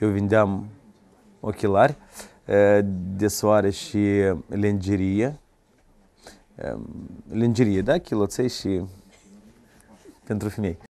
Eu vindeam ochelari eh, de soare și lingerie. Eh, lingerie, da? Chiloței și pentru femei.